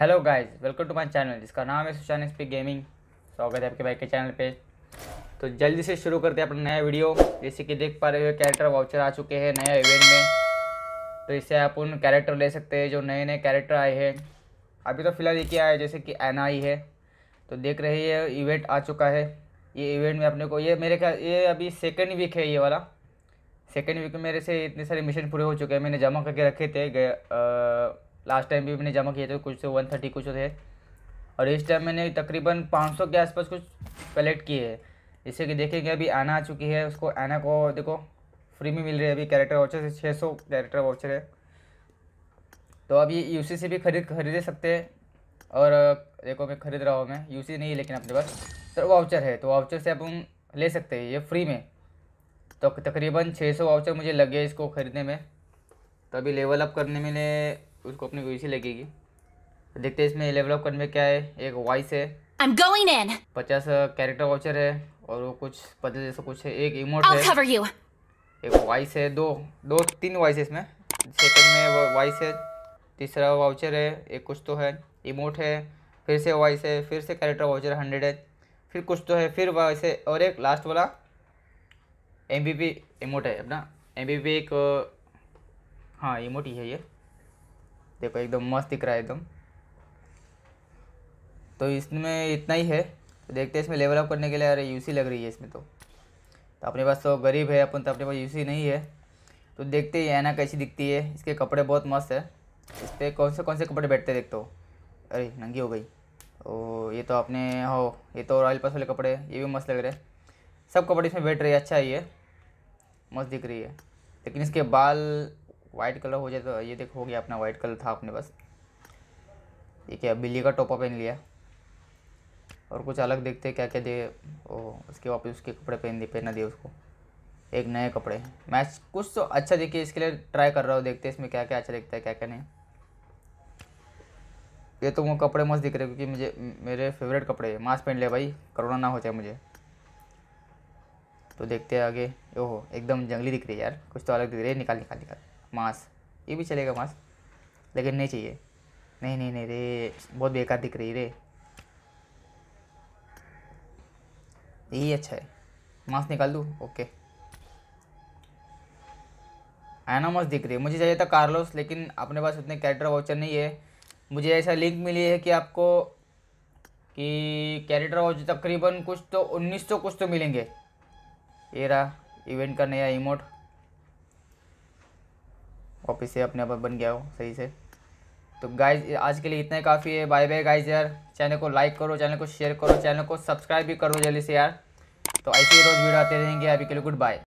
Hello guys welcome to my channel जिसका नाम है सुशान एस पी गेमिंग स्वागत है आपके भाई के चैनल पे तो जल्दी से शुरू करते हैं अपना नया वीडियो जैसे कि देख पा रहे हो कैरेक्टर वाउचर आ चुके हैं नया इवेंट में तो इससे आप उन कैरेक्टर ले सकते हैं जो नए नए कैरेक्टर आए हैं अभी तो फिलहाल एक ही आया जैसे कि एन आई है तो देख रहे ये इवेंट आ चुका है ये इवेंट में अपने को ये मेरे ख्याल ये अभी सेकेंड वीक है ये वाला सेकेंड वीक में मेरे से इतने सारे मिशन पूरे हो चुके हैं मैंने जमा करके रखे थे लास्ट टाइम भी मैंने जमा किए थे कुछ से वन थर्टी कुछ तो थे और इस टाइम मैंने तकरीबन पाँच सौ के आसपास कुछ कलेक्ट किए है जैसे कि देखेंगे अभी आना आ चुकी है उसको आना को देखो फ्री में मिल रही है अभी कैरेक्टर वाउचर से छः सौ कैरेक्टर वाउचर है तो अब ये यू से भी खरीद खरीदे सकते हैं और देखो मैं खरीद रहा हूँ मैं यू नहीं है लेकिन अपने पास सर वाउचर है तो वाउचर से आप हम ले सकते हैं ये फ्री में तो तकरीबन 600 वाउचर मुझे लगे इसको ख़रीदने में तो अभी लेवल अप करने में उसको अपने को इसी लगेगी देखते हैं इसमें लेवल अप करने में क्या है एक वॉइस है I'm going in. पचास कैरेक्टर वाउचर है और वो कुछ पदल जैसा कुछ है एक इमोट I'll है cover you. एक वॉइस है दो दो तीन वॉइस है इसमें सेकंड में वो वॉइस है तीसरा वाउचर है एक कुछ तो है इमोट है फिर से वॉइस है फिर से कैरेक्टर वाउचर हंड्रेड है फिर कुछ तो है फिर वॉइस है और एक लास्ट वाला एम बी पी इमोट है अपना एम बी पी एक हाँ इमोट ही है ये देखो एकदम मस्त दिख रहा है एकदम तो इसमें इतना ही है तो देखते हैं इसमें लेवल अप करने के लिए अरे यूसी लग रही है इसमें तो तो अपने पास तो गरीब है अपन तो अपने पास यूसी नहीं है तो देखते हैं ऐना कैसी दिखती है इसके कपड़े बहुत मस्त है इस पर कौन से कौन से कपड़े बैठते देखते हो अरे नंगी हो गई ओ ये तो अपने हो हाँ, ये तो रॉयल पास वाले कपड़े ये भी मस्त लग रहे हैं सब कपड़े इसमें बैठ रही है अच्छा ही है मस्त दिख रही है लेकिन इसके बाल वाइट कलर हो जाए तो ये देखो हो गया अपना वाइट कलर था अपने पास ये क्या बिल्ली का टोपा पहन लिया और कुछ अलग देखते क्या क्या दे ओ उसके वापस उसके कपड़े पहन दिए पहना दिए उसको एक नए कपड़े मैच कुछ तो अच्छा देखिए इसके लिए ट्राई कर रहा हूँ देखते इसमें क्या क्या अच्छा दिखता है क्या क्या नहीं ये तो वो कपड़े मस्त दिख रहे क्योंकि मुझे मेरे फेवरेट कपड़े मास्क पहन लिया भाई करोना ना हो जाए मुझे तो देखते हैं आगे ओहो एकदम जंगली दिख रही है यार कुछ तो अलग दिख रही है निकाल निकाल निकाल मास ये भी चलेगा मास लेकिन नहीं चाहिए नहीं नहीं नहीं रे बहुत बेकार दिख रही रे यही अच्छा है मास्क निकाल दूँ ओके आयना मस्त दिख रही है मुझे चाहिए था कार्लोस लेकिन अपने पास उतने कैरेक्टर वाउचर नहीं है मुझे ऐसा लिंक मिली है कि आपको कि कैरेक्टर वाउचर तकरीबन कुछ तो 1900 कुछ तो मिलेंगे ये रहा इवेंट का नया इमोट कॉपी से अपने आप बन गया हो सही से तो गाइज आज के लिए इतना काफ़ी है बाय बाय गाइज यार चैनल को लाइक करो चैनल को शेयर करो चैनल को सब्सक्राइब भी करो जल्दी से यार तो ऐसे ही रोज़ वीडियो आते रहेंगे अभी के लिए गुड बाय